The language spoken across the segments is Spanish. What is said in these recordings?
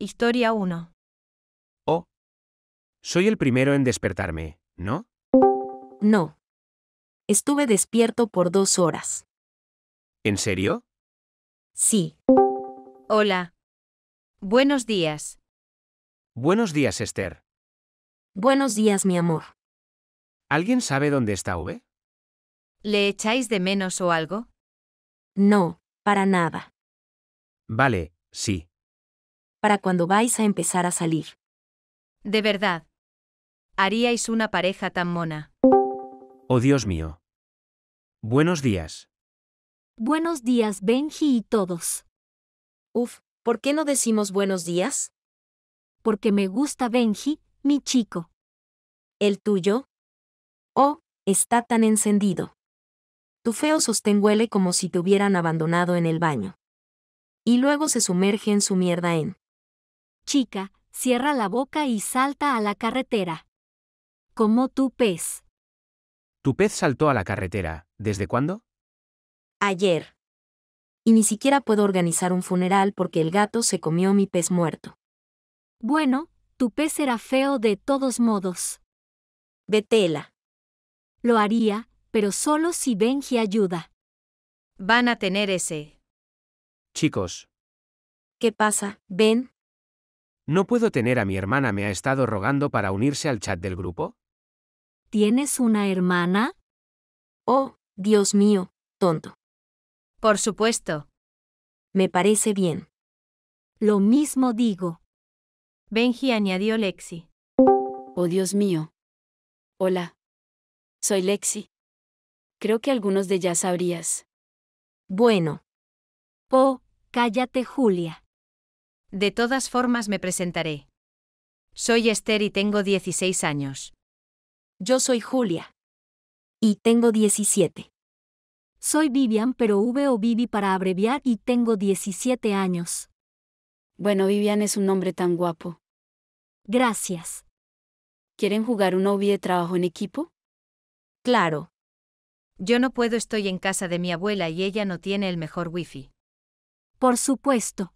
Historia 1. Oh. Soy el primero en despertarme, ¿no? No. Estuve despierto por dos horas. ¿En serio? Sí. Hola. Buenos días. Buenos días, Esther. Buenos días, mi amor. ¿Alguien sabe dónde está V? ¿Le echáis de menos o algo? No, para nada. Vale, sí para cuando vais a empezar a salir. De verdad. Haríais una pareja tan mona. Oh Dios mío. Buenos días. Buenos días, Benji y todos. Uf, ¿por qué no decimos buenos días? Porque me gusta Benji, mi chico. ¿El tuyo? Oh, está tan encendido. Tu feo sostén huele como si te hubieran abandonado en el baño. Y luego se sumerge en su mierda en chica, cierra la boca y salta a la carretera. Como tu pez. Tu pez saltó a la carretera. ¿Desde cuándo? Ayer. Y ni siquiera puedo organizar un funeral porque el gato se comió mi pez muerto. Bueno, tu pez era feo de todos modos. Vetela. Lo haría, pero solo si Benji ayuda. Van a tener ese. Chicos. ¿Qué pasa, Ben? ¿No puedo tener a mi hermana me ha estado rogando para unirse al chat del grupo? ¿Tienes una hermana? Oh, Dios mío, tonto. Por supuesto. Me parece bien. Lo mismo digo. Benji añadió Lexi. Oh Dios mío. Hola. Soy Lexi. Creo que algunos de ya sabrías. Bueno. Oh, cállate Julia. De todas formas me presentaré. Soy Esther y tengo 16 años. Yo soy Julia. Y tengo 17. Soy Vivian, pero V o Vivi para abreviar y tengo 17 años. Bueno, Vivian es un nombre tan guapo. Gracias. ¿Quieren jugar un hobby de trabajo en equipo? Claro. Yo no puedo, estoy en casa de mi abuela y ella no tiene el mejor wifi. Por supuesto.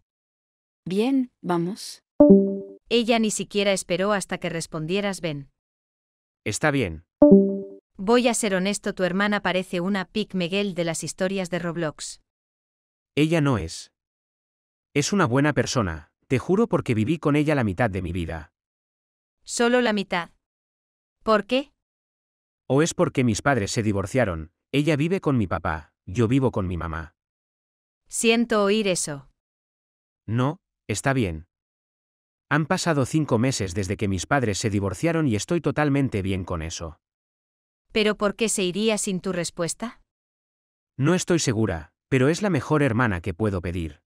Bien, vamos. Ella ni siquiera esperó hasta que respondieras Ben. Está bien. Voy a ser honesto, tu hermana parece una Pic Miguel de las historias de Roblox. Ella no es. Es una buena persona, te juro porque viví con ella la mitad de mi vida. Solo la mitad. ¿Por qué? O es porque mis padres se divorciaron, ella vive con mi papá, yo vivo con mi mamá. Siento oír eso. No, Está bien. Han pasado cinco meses desde que mis padres se divorciaron y estoy totalmente bien con eso. ¿Pero por qué se iría sin tu respuesta? No estoy segura, pero es la mejor hermana que puedo pedir.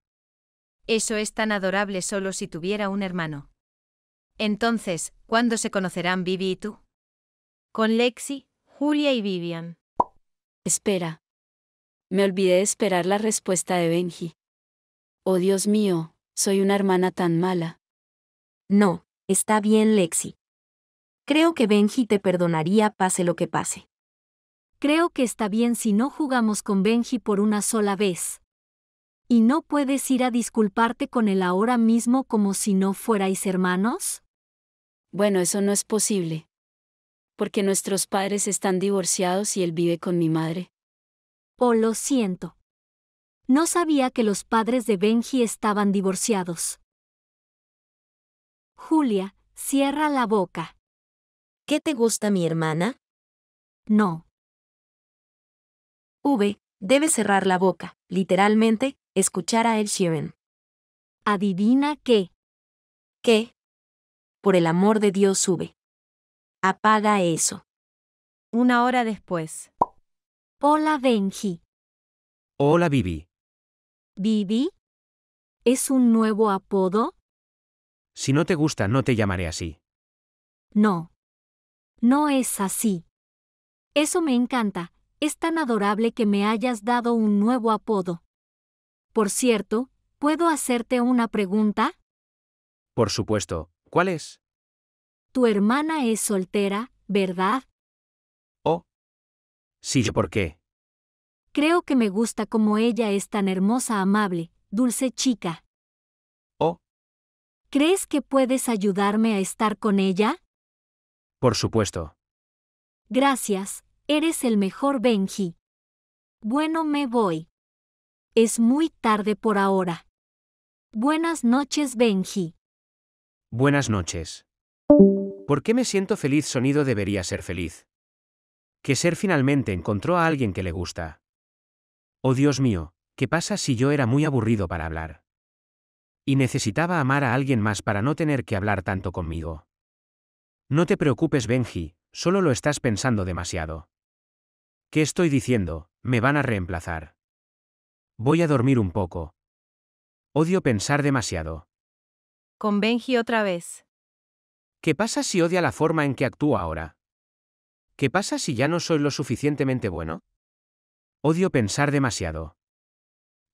Eso es tan adorable solo si tuviera un hermano. Entonces, ¿cuándo se conocerán Vivi y tú? Con Lexi, Julia y Vivian. Espera. Me olvidé de esperar la respuesta de Benji. Oh Dios mío, soy una hermana tan mala. No, está bien, Lexi. Creo que Benji te perdonaría pase lo que pase. Creo que está bien si no jugamos con Benji por una sola vez. ¿Y no puedes ir a disculparte con él ahora mismo como si no fuerais hermanos? Bueno, eso no es posible. Porque nuestros padres están divorciados y él vive con mi madre. Oh, lo siento. No sabía que los padres de Benji estaban divorciados. Julia, cierra la boca. ¿Qué te gusta mi hermana? No. V, debe cerrar la boca, literalmente, escuchar a el Sheeran. Adivina qué. ¿Qué? Por el amor de Dios V. Apaga eso. Una hora después. Hola Benji. Hola Vivi. Bibi? ¿Es un nuevo apodo? Si no te gusta, no te llamaré así. No. No es así. Eso me encanta. Es tan adorable que me hayas dado un nuevo apodo. Por cierto, ¿puedo hacerte una pregunta? Por supuesto. ¿Cuál es? Tu hermana es soltera, ¿verdad? Oh. Sí, ¿por qué? Creo que me gusta como ella es tan hermosa, amable, dulce chica. Oh. ¿Crees que puedes ayudarme a estar con ella? Por supuesto. Gracias, eres el mejor Benji. Bueno, me voy. Es muy tarde por ahora. Buenas noches, Benji. Buenas noches. ¿Por qué me siento feliz? Sonido debería ser feliz. Que Ser finalmente encontró a alguien que le gusta. Oh Dios mío, ¿qué pasa si yo era muy aburrido para hablar? Y necesitaba amar a alguien más para no tener que hablar tanto conmigo. No te preocupes, Benji, solo lo estás pensando demasiado. ¿Qué estoy diciendo? Me van a reemplazar. Voy a dormir un poco. Odio pensar demasiado. Con Benji otra vez. ¿Qué pasa si odia la forma en que actúa ahora? ¿Qué pasa si ya no soy lo suficientemente bueno? Odio pensar demasiado.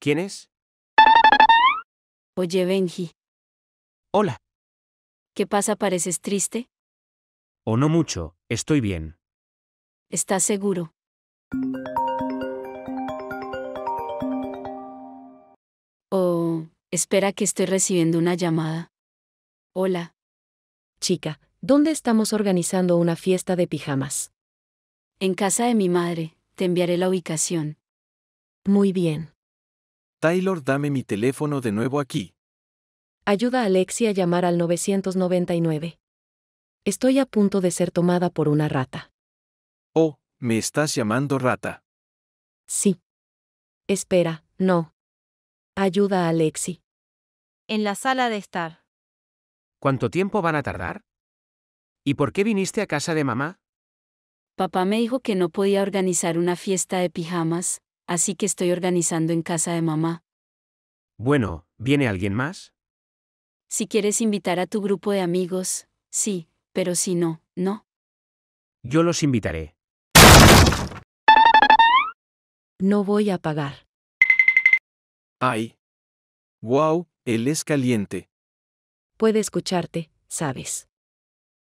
¿Quién es? Oye, Benji, Hola. ¿qué pasa? ¿Pareces triste? O no mucho, estoy bien. ¿Estás seguro? Oh, espera que estoy recibiendo una llamada. Hola, Chica, ¿dónde estamos organizando una fiesta de pijamas? en casa de mi madre. Te enviaré la ubicación. Muy bien. Taylor, dame mi teléfono de nuevo aquí. Ayuda a Alexia a llamar al 999. Estoy a punto de ser tomada por una rata. Oh, me estás llamando rata. Sí. Espera, no. Ayuda a Alexi. En la sala de estar. ¿Cuánto tiempo van a tardar? ¿Y por qué viniste a casa de mamá? Papá me dijo que no podía organizar una fiesta de pijamas, así que estoy organizando en casa de mamá. Bueno, ¿viene alguien más? Si quieres invitar a tu grupo de amigos, sí, pero si no, no. Yo los invitaré. No voy a pagar. Ay. Wow, él es caliente. Puede escucharte, sabes.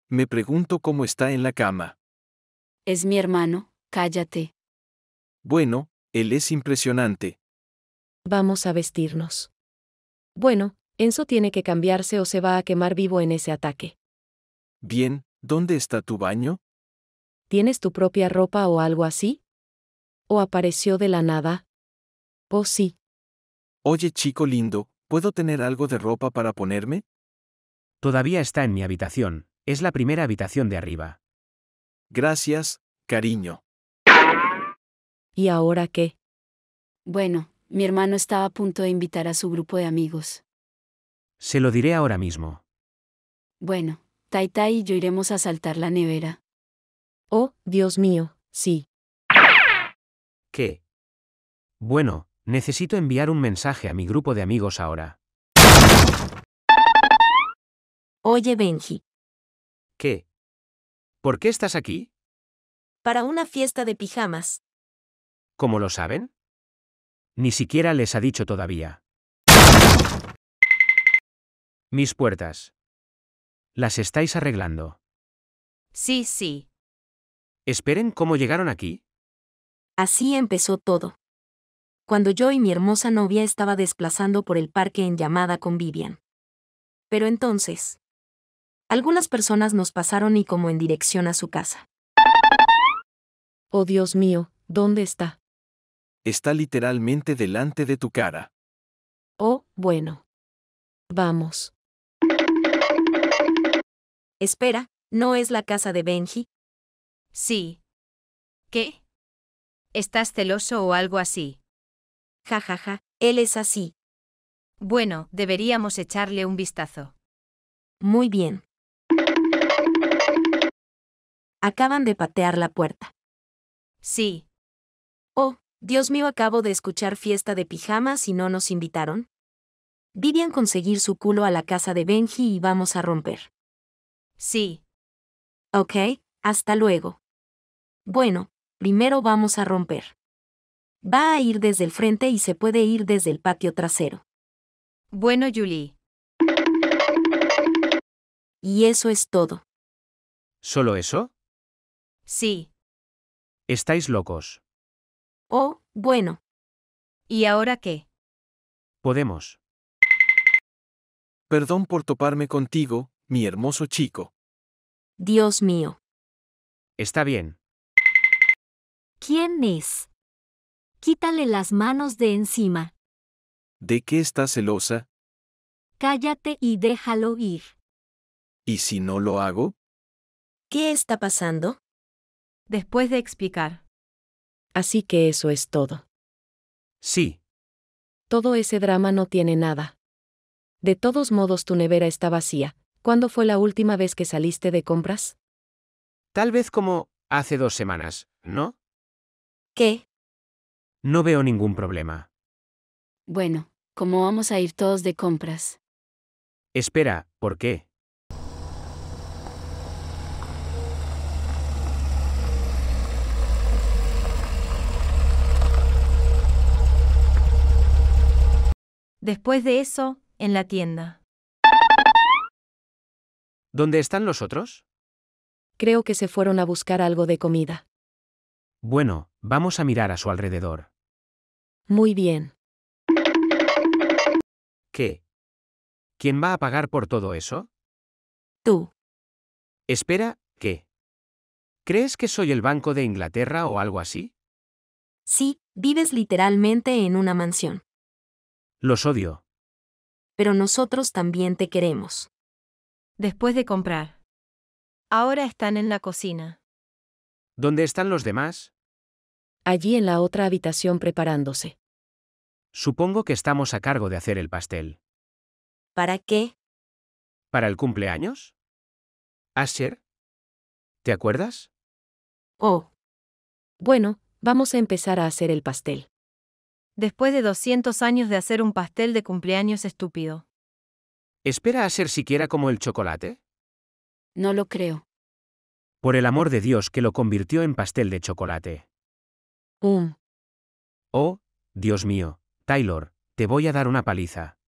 Me pregunto cómo está en la cama. Es mi hermano, cállate. Bueno, él es impresionante. Vamos a vestirnos. Bueno, Enzo tiene que cambiarse o se va a quemar vivo en ese ataque. Bien, ¿dónde está tu baño? ¿Tienes tu propia ropa o algo así? ¿O apareció de la nada? Oh sí. Oye chico lindo, ¿puedo tener algo de ropa para ponerme? Todavía está en mi habitación, es la primera habitación de arriba. Gracias, cariño. ¿Y ahora qué? Bueno, mi hermano estaba a punto de invitar a su grupo de amigos. Se lo diré ahora mismo. Bueno, Taita y yo iremos a saltar la nevera. Oh, Dios mío, sí. ¿Qué? Bueno, necesito enviar un mensaje a mi grupo de amigos ahora. Oye, Benji. ¿Qué? ¿Por qué estás aquí? Para una fiesta de pijamas. ¿Cómo lo saben? Ni siquiera les ha dicho todavía. Mis puertas. Las estáis arreglando. Sí, sí. Esperen cómo llegaron aquí. Así empezó todo. Cuando yo y mi hermosa novia estaba desplazando por el parque en llamada con Vivian. Pero entonces... Algunas personas nos pasaron y como en dirección a su casa. Oh Dios mío, ¿dónde está? Está literalmente delante de tu cara. Oh, bueno. Vamos. Espera, ¿no es la casa de Benji? Sí. ¿Qué? ¿Estás celoso o algo así? Ja ja ja, él es así. Bueno, deberíamos echarle un vistazo. Muy bien. Acaban de patear la puerta. Sí. Oh, Dios mío, acabo de escuchar fiesta de pijamas y no nos invitaron. Vivian conseguir su culo a la casa de Benji y vamos a romper. Sí. Ok, hasta luego. Bueno, primero vamos a romper. Va a ir desde el frente y se puede ir desde el patio trasero. Bueno, Julie. Y eso es todo. ¿Solo eso? Sí. Estáis locos. Oh, bueno. ¿Y ahora qué? Podemos. Perdón por toparme contigo, mi hermoso chico. Dios mío. Está bien. ¿Quién es? Quítale las manos de encima. ¿De qué estás celosa? Cállate y déjalo ir. ¿Y si no lo hago? ¿Qué está pasando? después de explicar. Así que eso es todo. Sí. Todo ese drama no tiene nada. De todos modos tu nevera está vacía. ¿Cuándo fue la última vez que saliste de compras? Tal vez como hace dos semanas, ¿no? ¿Qué? No veo ningún problema. Bueno, ¿cómo vamos a ir todos de compras? Espera, ¿por qué? Después de eso, en la tienda. ¿Dónde están los otros? Creo que se fueron a buscar algo de comida. Bueno, vamos a mirar a su alrededor. Muy bien. ¿Qué? ¿Quién va a pagar por todo eso? Tú. Espera, ¿qué? ¿Crees que soy el Banco de Inglaterra o algo así? Sí, vives literalmente en una mansión. Los odio. Pero nosotros también te queremos. Después de comprar. Ahora están en la cocina. ¿Dónde están los demás? Allí en la otra habitación preparándose. Supongo que estamos a cargo de hacer el pastel. ¿Para qué? ¿Para el cumpleaños? Asher. ¿Te acuerdas? Oh. Bueno, vamos a empezar a hacer el pastel después de 200 años de hacer un pastel de cumpleaños estúpido. ¿Espera a ser siquiera como el chocolate? No lo creo. Por el amor de Dios que lo convirtió en pastel de chocolate. Um. Oh, Dios mío, Taylor, te voy a dar una paliza.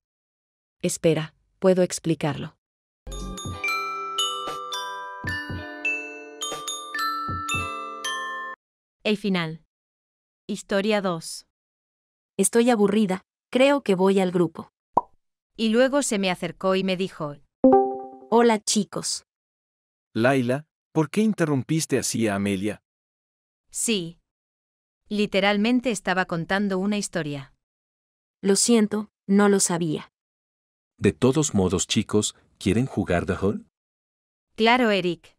Espera, puedo explicarlo. El final. Historia 2. Estoy aburrida, creo que voy al grupo. Y luego se me acercó y me dijo, Hola chicos. Laila, ¿por qué interrumpiste así a Amelia? Sí. Literalmente estaba contando una historia. Lo siento, no lo sabía. De todos modos, chicos, ¿quieren jugar The Hall? Claro, Eric.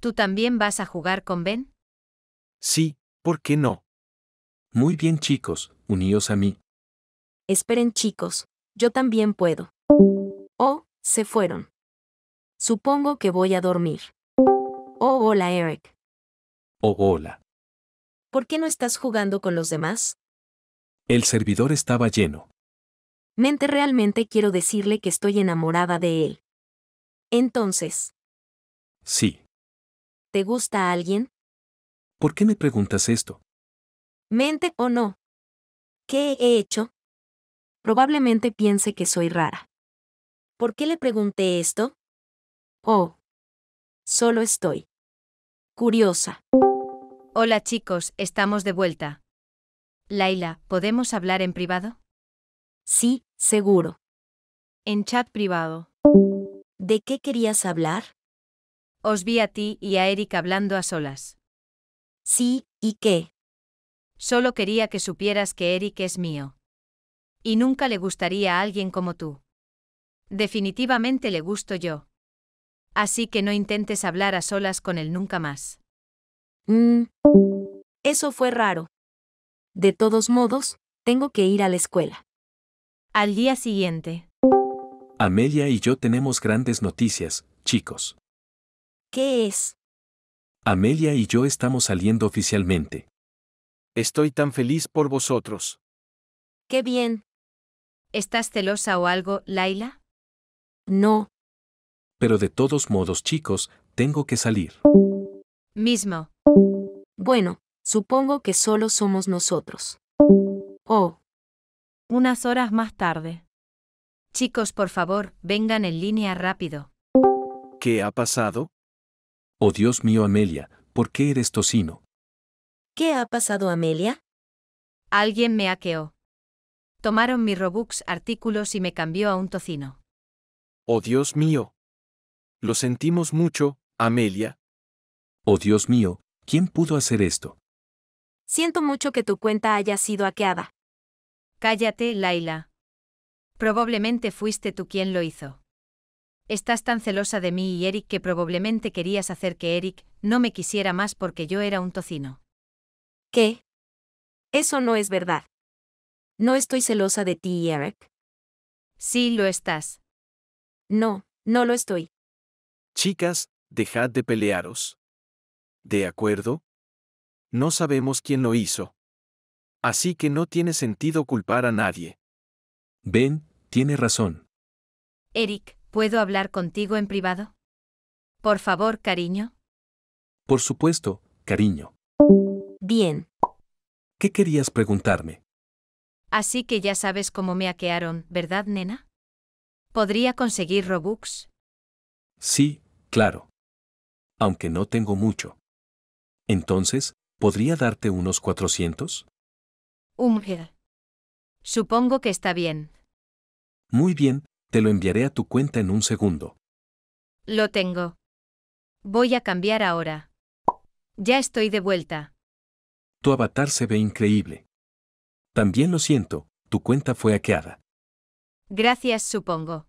¿Tú también vas a jugar con Ben? Sí, ¿por qué no? Muy bien, chicos, uníos a mí. Esperen chicos, yo también puedo. Oh, se fueron. Supongo que voy a dormir. Oh, hola Eric. Oh, hola. ¿Por qué no estás jugando con los demás? El servidor estaba lleno. Mente realmente quiero decirle que estoy enamorada de él. Entonces. Sí. ¿Te gusta alguien? ¿Por qué me preguntas esto? Mente o no, ¿Qué he hecho? Probablemente piense que soy rara. ¿Por qué le pregunté esto? Oh. Solo estoy. Curiosa. Hola chicos, estamos de vuelta. Laila, ¿podemos hablar en privado? Sí, seguro. En chat privado. ¿De qué querías hablar? Os vi a ti y a Eric hablando a solas. Sí, ¿y qué? Solo quería que supieras que Eric es mío. Y nunca le gustaría a alguien como tú. Definitivamente le gusto yo. Así que no intentes hablar a solas con él nunca más. Mm. Eso fue raro. De todos modos, tengo que ir a la escuela. Al día siguiente. Amelia y yo tenemos grandes noticias, chicos. ¿Qué es? Amelia y yo estamos saliendo oficialmente. Estoy tan feliz por vosotros. Qué bien. ¿Estás celosa o algo, Laila? No. Pero de todos modos, chicos, tengo que salir. Mismo. Bueno, supongo que solo somos nosotros. Oh. Unas horas más tarde. Chicos, por favor, vengan en línea rápido. ¿Qué ha pasado? Oh Dios mío, Amelia, ¿por qué eres tocino? ¿Qué ha pasado, Amelia? Alguien me hackeó. Tomaron mi Robux artículos y me cambió a un tocino. Oh Dios mío. Lo sentimos mucho, Amelia. Oh Dios mío, ¿quién pudo hacer esto? Siento mucho que tu cuenta haya sido hackeada. Cállate, Laila. Probablemente fuiste tú quien lo hizo. Estás tan celosa de mí y Eric que probablemente querías hacer que Eric no me quisiera más porque yo era un tocino. ¿Qué? Eso no es verdad. No estoy celosa de ti, Eric. Sí lo estás. No, no lo estoy. Chicas, dejad de pelearos. ¿De acuerdo? No sabemos quién lo hizo. Así que no tiene sentido culpar a nadie. Ben, tiene razón. Eric, ¿puedo hablar contigo en privado? Por favor, cariño. Por supuesto, cariño. Bien. ¿Qué querías preguntarme? Así que ya sabes cómo me hackearon, ¿verdad, nena? ¿Podría conseguir Robux? Sí, claro. Aunque no tengo mucho. Entonces, ¿podría darte unos 400? Um, Supongo que está bien. Muy bien, te lo enviaré a tu cuenta en un segundo. Lo tengo. Voy a cambiar ahora. Ya estoy de vuelta. Tu avatar se ve increíble. También lo siento, tu cuenta fue hackeada. Gracias, supongo.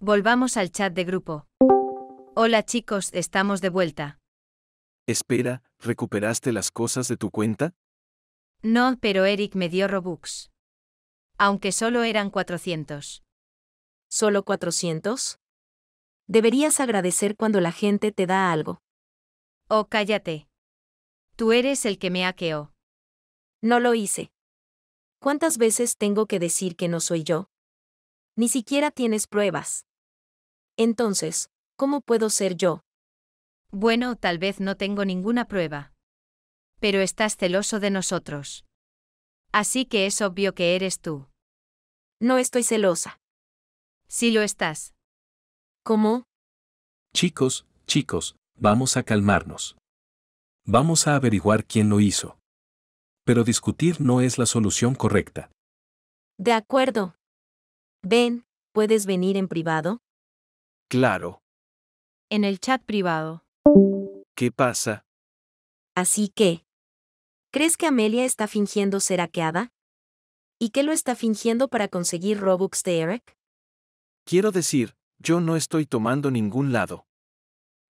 Volvamos al chat de grupo. Hola chicos, estamos de vuelta. Espera, ¿recuperaste las cosas de tu cuenta? No, pero Eric me dio Robux. Aunque solo eran 400. ¿Solo 400? Deberías agradecer cuando la gente te da algo. Oh, cállate. Tú eres el que me hackeó. No lo hice. ¿Cuántas veces tengo que decir que no soy yo? Ni siquiera tienes pruebas. Entonces, ¿cómo puedo ser yo? Bueno, tal vez no tengo ninguna prueba. Pero estás celoso de nosotros. Así que es obvio que eres tú. No estoy celosa. Sí lo estás. ¿Cómo? Chicos, chicos, vamos a calmarnos. Vamos a averiguar quién lo hizo. Pero discutir no es la solución correcta. De acuerdo. Ven, ¿puedes venir en privado? Claro. En el chat privado. ¿Qué pasa? Así que, ¿crees que Amelia está fingiendo ser hackeada? ¿Y qué lo está fingiendo para conseguir Robux de Eric? Quiero decir, yo no estoy tomando ningún lado.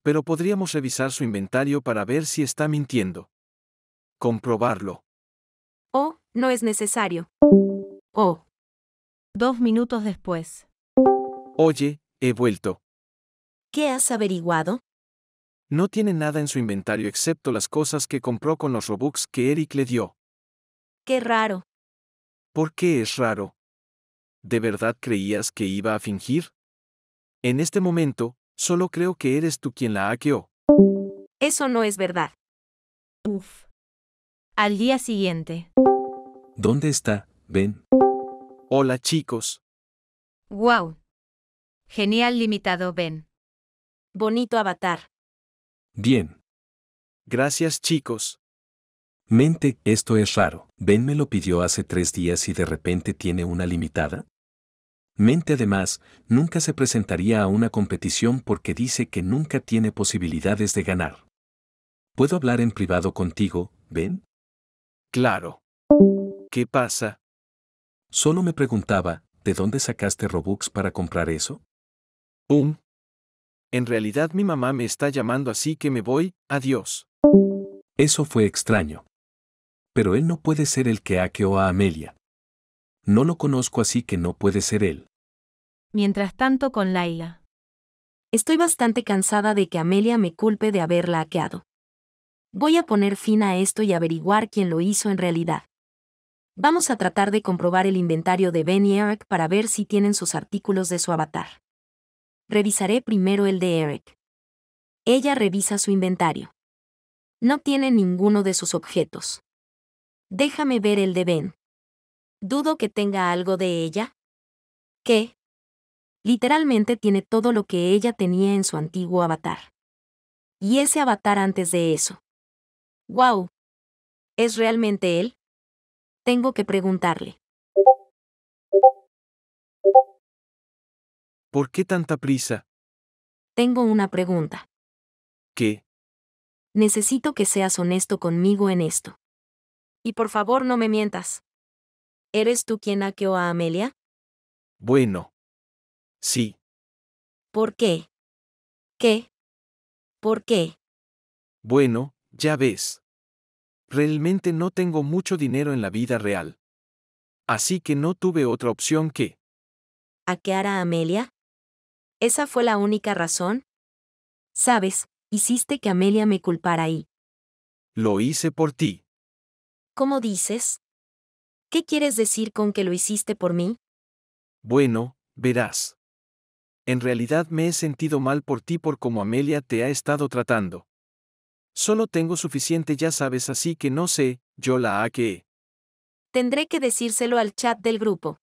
Pero podríamos revisar su inventario para ver si está mintiendo. Comprobarlo. Oh, no es necesario. Oh. Dos minutos después. Oye, he vuelto. ¿Qué has averiguado? No tiene nada en su inventario excepto las cosas que compró con los Robux que Eric le dio. Qué raro. ¿Por qué es raro? ¿De verdad creías que iba a fingir? En este momento, Solo creo que eres tú quien la hackeó. Eso no es verdad. Uf. Al día siguiente. ¿Dónde está, Ben? Hola chicos. Wow. Genial limitado, Ben. Bonito avatar. Bien. Gracias chicos. Mente, esto es raro. Ben me lo pidió hace tres días y de repente tiene una limitada. Mente además, nunca se presentaría a una competición porque dice que nunca tiene posibilidades de ganar. ¿Puedo hablar en privado contigo, Ben? Claro. ¿Qué pasa? Solo me preguntaba, ¿de dónde sacaste Robux para comprar eso? Um. En realidad mi mamá me está llamando así que me voy, adiós. Eso fue extraño. Pero él no puede ser el que hackeó a Amelia. No lo conozco así que no puede ser él. Mientras tanto con Laila. Estoy bastante cansada de que Amelia me culpe de haberla hackeado. Voy a poner fin a esto y averiguar quién lo hizo en realidad. Vamos a tratar de comprobar el inventario de Ben y Eric para ver si tienen sus artículos de su avatar. Revisaré primero el de Eric. Ella revisa su inventario. No tiene ninguno de sus objetos. Déjame ver el de Ben. Dudo que tenga algo de ella. ¿Qué? Literalmente tiene todo lo que ella tenía en su antiguo avatar. Y ese avatar antes de eso. ¡Guau! ¿Es realmente él? Tengo que preguntarle. ¿Por qué tanta prisa? Tengo una pregunta. ¿Qué? Necesito que seas honesto conmigo en esto. Y por favor no me mientas. ¿Eres tú quien hackeó a Amelia? Bueno. Sí. ¿Por qué? ¿Qué? ¿Por qué? Bueno, ya ves. Realmente no tengo mucho dinero en la vida real. Así que no tuve otra opción que... ¿Hackear a Amelia? ¿Esa fue la única razón? Sabes, hiciste que Amelia me culpara y... Lo hice por ti. ¿Cómo dices? ¿Qué quieres decir con que lo hiciste por mí? Bueno, verás. En realidad me he sentido mal por ti por cómo Amelia te ha estado tratando. Solo tengo suficiente ya sabes así que no sé, yo la que Tendré que decírselo al chat del grupo.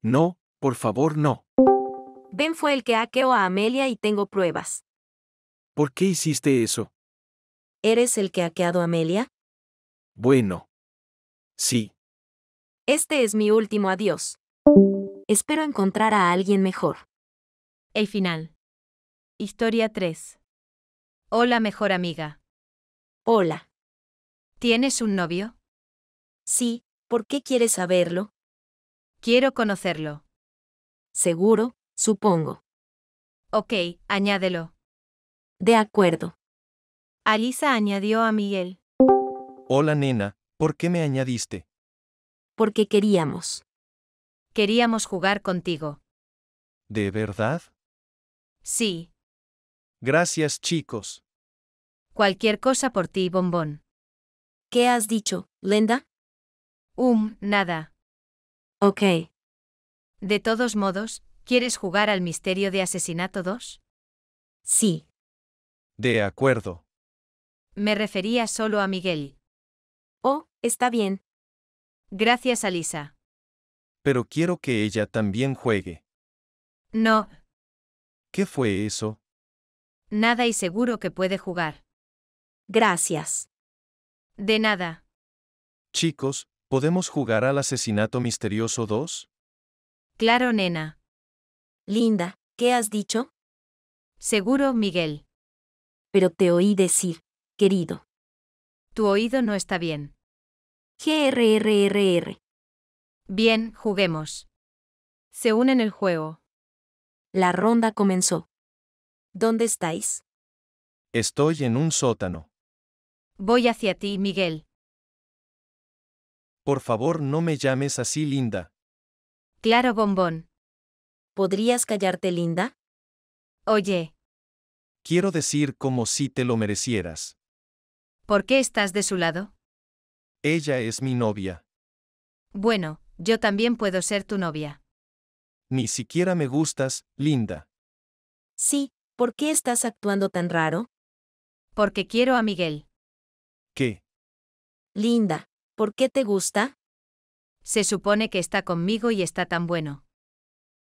No, por favor no. Ben fue el que hackeó a Amelia y tengo pruebas. ¿Por qué hiciste eso? ¿Eres el que ha hackeado a Amelia? Bueno. Sí. Este es mi último adiós. Espero encontrar a alguien mejor. El final. Historia 3. Hola, mejor amiga. Hola. ¿Tienes un novio? Sí, ¿por qué quieres saberlo? Quiero conocerlo. Seguro, supongo. Ok, añádelo. De acuerdo. Alisa añadió a Miguel. Hola, nena, ¿por qué me añadiste? porque queríamos. Queríamos jugar contigo. ¿De verdad? Sí. Gracias, chicos. Cualquier cosa por ti, bombón. ¿Qué has dicho, Lenda? Um, nada. Ok. De todos modos, ¿quieres jugar al misterio de asesinato 2? Sí. De acuerdo. Me refería solo a Miguel. Oh, está bien. Gracias Alisa. Pero quiero que ella también juegue. No. ¿Qué fue eso? Nada y seguro que puede jugar. Gracias. De nada. Chicos, ¿podemos jugar al asesinato misterioso 2? Claro, nena. Linda, ¿qué has dicho? Seguro, Miguel. Pero te oí decir, querido. Tu oído no está bien. GRRRR. Bien, juguemos. Se unen el juego. La ronda comenzó. ¿Dónde estáis? Estoy en un sótano. Voy hacia ti, Miguel. Por favor, no me llames así, Linda. Claro, bombón. ¿Podrías callarte, Linda? Oye. Quiero decir como si te lo merecieras. ¿Por qué estás de su lado? Ella es mi novia. Bueno, yo también puedo ser tu novia. Ni siquiera me gustas, Linda. Sí, ¿por qué estás actuando tan raro? Porque quiero a Miguel. ¿Qué? Linda, ¿por qué te gusta? Se supone que está conmigo y está tan bueno.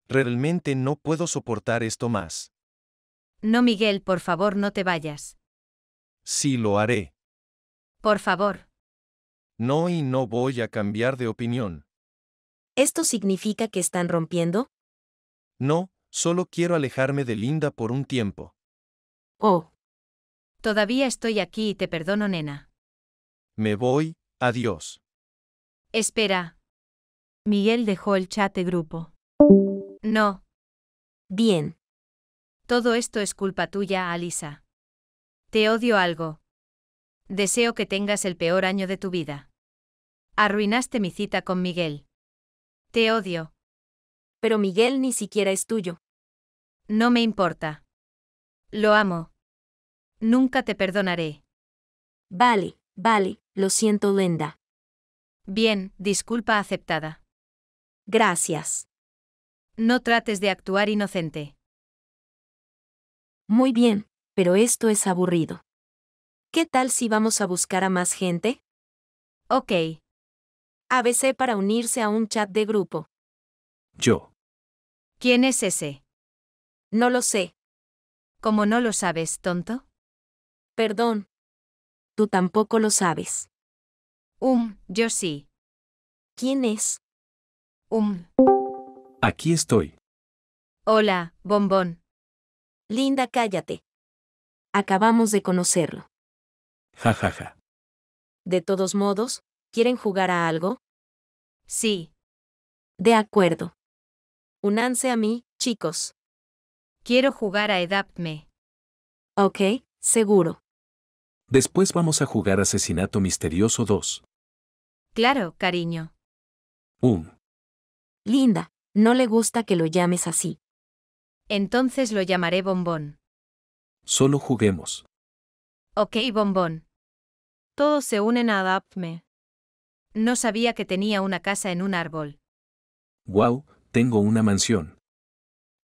Realmente no puedo soportar esto más. No, Miguel, por favor, no te vayas. Sí, lo haré. Por favor. No y no voy a cambiar de opinión. ¿Esto significa que están rompiendo? No, solo quiero alejarme de Linda por un tiempo. Oh. Todavía estoy aquí y te perdono, nena. Me voy, adiós. Espera. Miguel dejó el chat de grupo. No. Bien. Todo esto es culpa tuya, Alisa. Te odio algo. Deseo que tengas el peor año de tu vida. Arruinaste mi cita con Miguel. Te odio. Pero Miguel ni siquiera es tuyo. No me importa. Lo amo. Nunca te perdonaré. Vale, vale, lo siento, Lenda. Bien, disculpa aceptada. Gracias. No trates de actuar inocente. Muy bien, pero esto es aburrido. ¿Qué tal si vamos a buscar a más gente? Ok. ABC para unirse a un chat de grupo. Yo. ¿Quién es ese? No lo sé. ¿Cómo no lo sabes, tonto? Perdón. Tú tampoco lo sabes. Um, yo sí. ¿Quién es? Um. Aquí estoy. Hola, bombón. Linda, cállate. Acabamos de conocerlo. Jajaja. De todos modos, ¿quieren jugar a algo? Sí. De acuerdo. Unanse a mí, chicos. Quiero jugar a Edaptme. Ok, seguro. Después vamos a jugar Asesinato Misterioso 2. Claro, cariño. 1. Linda, no le gusta que lo llames así. Entonces lo llamaré bombón. Solo juguemos. Ok, bombón. Todos se unen a adaptme. No sabía que tenía una casa en un árbol. Wow, tengo una mansión.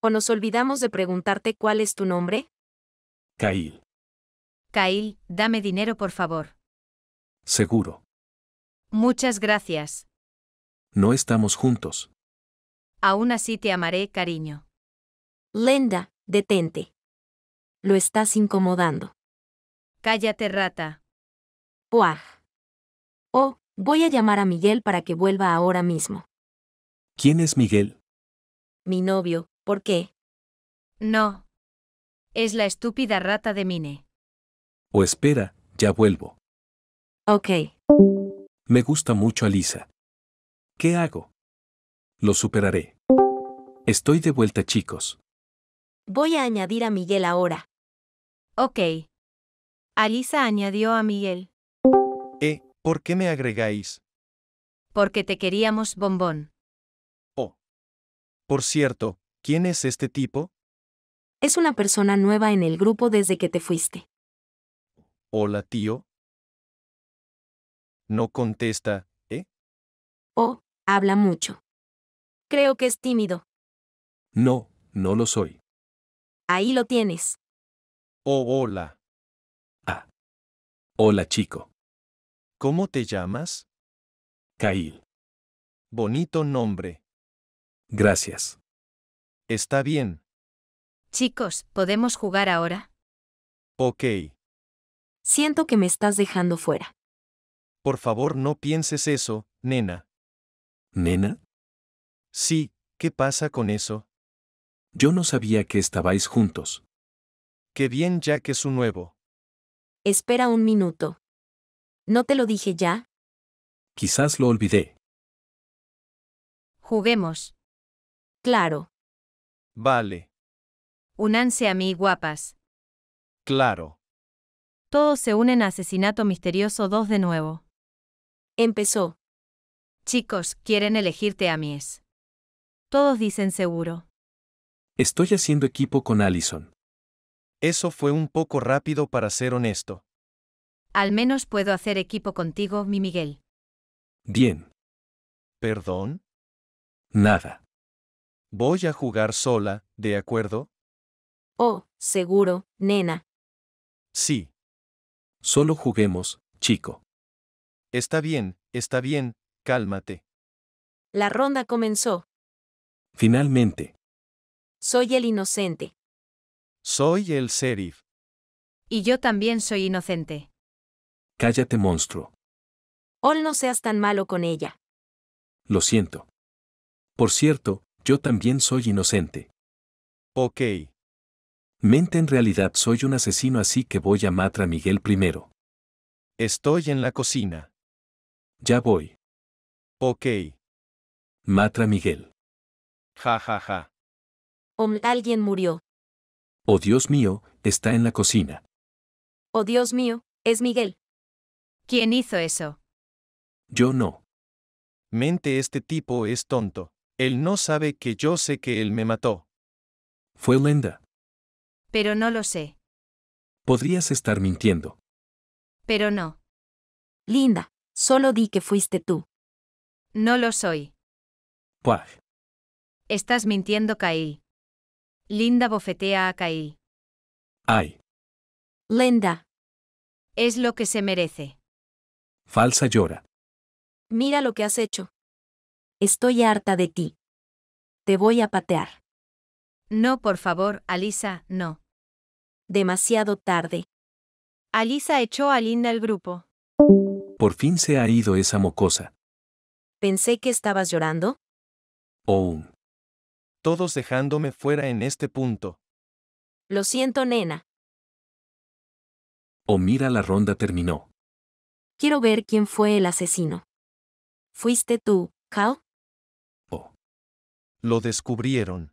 ¿O nos olvidamos de preguntarte cuál es tu nombre? Kail. Kail, dame dinero por favor. Seguro. Muchas gracias. No estamos juntos. Aún así te amaré, cariño. Linda, detente. Lo estás incomodando. Cállate rata. Oh, voy a llamar a Miguel para que vuelva ahora mismo. ¿Quién es Miguel? Mi novio, ¿por qué? No. Es la estúpida rata de Mine. O oh, espera, ya vuelvo. Ok. Me gusta mucho Lisa. ¿Qué hago? Lo superaré. Estoy de vuelta, chicos. Voy a añadir a Miguel ahora. Ok. Alisa añadió a Miguel. Eh, ¿por qué me agregáis? Porque te queríamos bombón. Oh. Por cierto, ¿quién es este tipo? Es una persona nueva en el grupo desde que te fuiste. Hola, tío. No contesta, ¿eh? Oh, habla mucho. Creo que es tímido. No, no lo soy. Ahí lo tienes. Oh, hola. Hola chico. ¿Cómo te llamas? Kail. Bonito nombre. Gracias. Está bien. Chicos, ¿podemos jugar ahora? Ok. Siento que me estás dejando fuera. Por favor, no pienses eso, nena. ¿Nena? Sí, ¿qué pasa con eso? Yo no sabía que estabais juntos. Qué bien ya que es un nuevo. Espera un minuto. ¿No te lo dije ya? Quizás lo olvidé. Juguemos. Claro. Vale. Únanse a mí, guapas. Claro. Todos se unen a Asesinato Misterioso 2 de nuevo. Empezó. Chicos, quieren elegirte a Mies. Todos dicen seguro. Estoy haciendo equipo con Allison. Eso fue un poco rápido para ser honesto. Al menos puedo hacer equipo contigo, mi Miguel. Bien. ¿Perdón? Nada. Voy a jugar sola, ¿de acuerdo? Oh, seguro, nena. Sí. Solo juguemos, chico. Está bien, está bien, cálmate. La ronda comenzó. Finalmente. Soy el inocente. Soy el sheriff. Y yo también soy inocente. Cállate, monstruo. Ol, no seas tan malo con ella. Lo siento. Por cierto, yo también soy inocente. Ok. Mente en realidad soy un asesino así que voy a matar a Miguel primero. Estoy en la cocina. Ya voy. Ok. Matra Miguel. Ja ja ja. Om, alguien murió. Oh Dios mío, está en la cocina. Oh Dios mío, es Miguel. ¿Quién hizo eso? Yo no. Mente este tipo es tonto. Él no sabe que yo sé que él me mató. Fue Linda. Pero no lo sé. Podrías estar mintiendo. Pero no. Linda, solo di que fuiste tú. No lo soy. Puah. Estás mintiendo, Caí. Linda bofetea a Kai. Ay. Linda. Es lo que se merece. Falsa llora. Mira lo que has hecho. Estoy harta de ti. Te voy a patear. No, por favor, Alisa, no. Demasiado tarde. Alisa echó a Linda el grupo. Por fin se ha ido esa mocosa. Pensé que estabas llorando. Oh todos dejándome fuera en este punto. Lo siento, nena. oh, mira la ronda terminó. Quiero ver quién fue el asesino. ¿Fuiste tú, Cal? Oh. Lo descubrieron.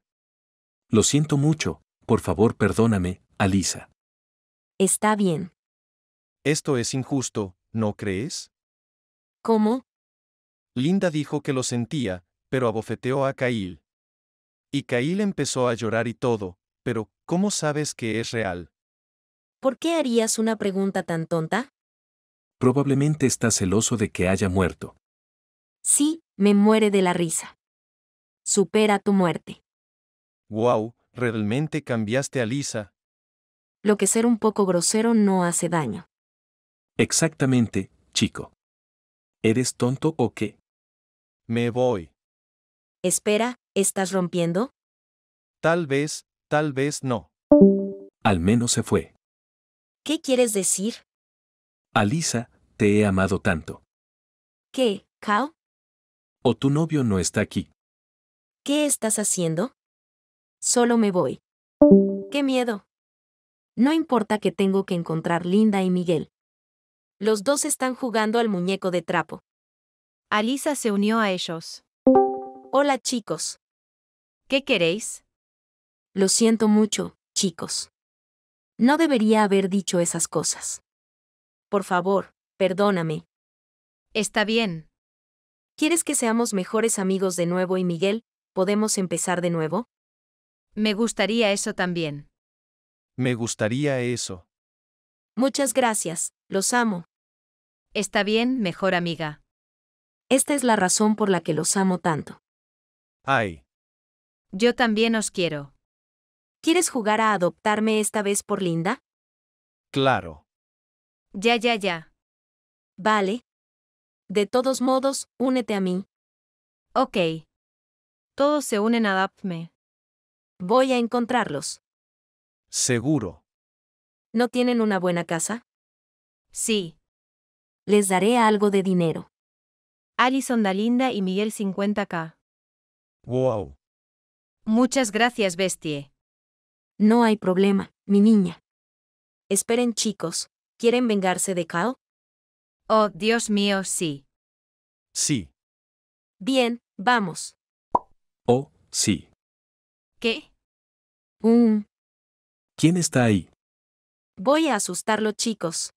Lo siento mucho, por favor perdóname, Alisa. Está bien. Esto es injusto, ¿no crees? ¿Cómo? Linda dijo que lo sentía, pero abofeteó a Cail. Y Kail empezó a llorar y todo, pero ¿cómo sabes que es real? ¿Por qué harías una pregunta tan tonta? Probablemente está celoso de que haya muerto. Sí, me muere de la risa. Supera tu muerte. Wow, realmente cambiaste a Lisa. Lo que ser un poco grosero no hace daño. Exactamente, chico. ¿Eres tonto o qué? Me voy. Espera, ¿Estás rompiendo? Tal vez, tal vez no. Al menos se fue. ¿Qué quieres decir? Alisa, te he amado tanto. ¿Qué, Kao? O tu novio no está aquí. ¿Qué estás haciendo? Solo me voy. ¡Qué miedo! No importa que tengo que encontrar Linda y Miguel. Los dos están jugando al muñeco de trapo. Alisa se unió a ellos. Hola chicos. ¿Qué queréis? Lo siento mucho, chicos. No debería haber dicho esas cosas. Por favor, perdóname. Está bien. ¿Quieres que seamos mejores amigos de nuevo y Miguel, podemos empezar de nuevo? Me gustaría eso también. Me gustaría eso. Muchas gracias, los amo. Está bien, mejor amiga. Esta es la razón por la que los amo tanto. Ay. Yo también os quiero. ¿Quieres jugar a adoptarme esta vez por Linda? Claro. Ya, ya, ya. Vale. De todos modos, únete a mí. Ok. Todos se unen a Adaptme. Voy a encontrarlos. Seguro. ¿No tienen una buena casa? Sí. Les daré algo de dinero. Alison Linda y Miguel 50k. Wow. Muchas gracias, Bestie. No hay problema, mi niña. Esperen, chicos. ¿Quieren vengarse de Kao? Oh, Dios mío, sí. Sí. Bien, vamos. Oh, sí. ¿Qué? ¿Quién está ahí? Voy a asustarlo, chicos.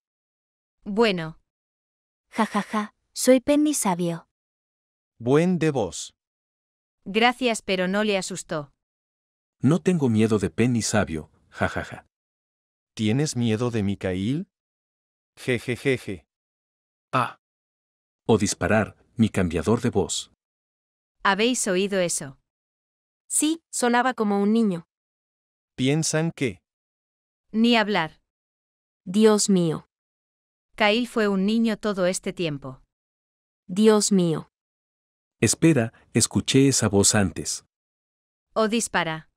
Bueno. Ja, ja, ja. Soy Penny Sabio. Buen de voz. Gracias, pero no le asustó. No tengo miedo de Penny Sabio, jajaja. ¿Tienes miedo de Micael? Jejejeje. Ah. O disparar, mi cambiador de voz. ¿Habéis oído eso? Sí, sonaba como un niño. ¿Piensan qué? Ni hablar. Dios mío. Cail fue un niño todo este tiempo. Dios mío. Espera, escuché esa voz antes. O oh, dispara.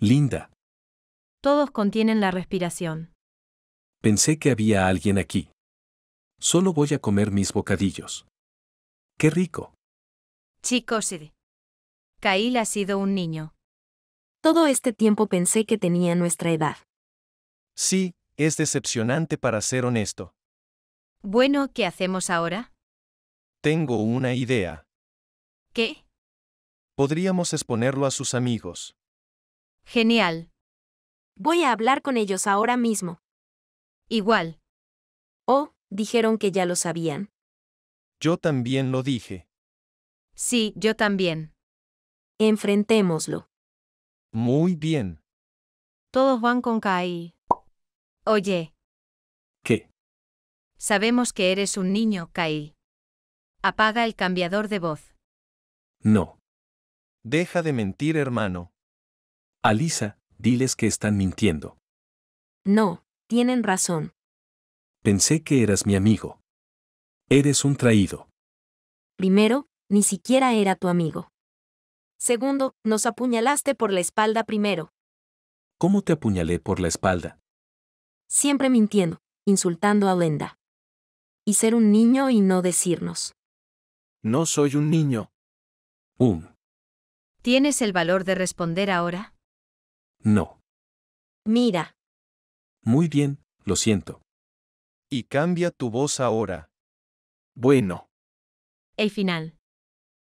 Linda. Todos contienen la respiración. Pensé que había alguien aquí. Solo voy a comer mis bocadillos. ¡Qué rico! Chicos, Caíl ha sido un niño. Todo este tiempo pensé que tenía nuestra edad. Sí, es decepcionante para ser honesto. Bueno, ¿qué hacemos ahora? Tengo una idea. ¿Qué? Podríamos exponerlo a sus amigos. Genial. Voy a hablar con ellos ahora mismo. Igual. Oh, dijeron que ya lo sabían. Yo también lo dije. Sí, yo también. Enfrentémoslo. Muy bien. Todos van con Kai. Oye. ¿Qué? Sabemos que eres un niño, Kai. Apaga el cambiador de voz. No. Deja de mentir, hermano. Alisa, diles que están mintiendo. No, tienen razón. Pensé que eras mi amigo. Eres un traído. Primero, ni siquiera era tu amigo. Segundo, nos apuñalaste por la espalda primero. ¿Cómo te apuñalé por la espalda? Siempre mintiendo, insultando a Lenda. Y ser un niño y no decirnos. No soy un niño. ¿Tienes el valor de responder ahora? No. Mira. Muy bien, lo siento. Y cambia tu voz ahora. Bueno. El final.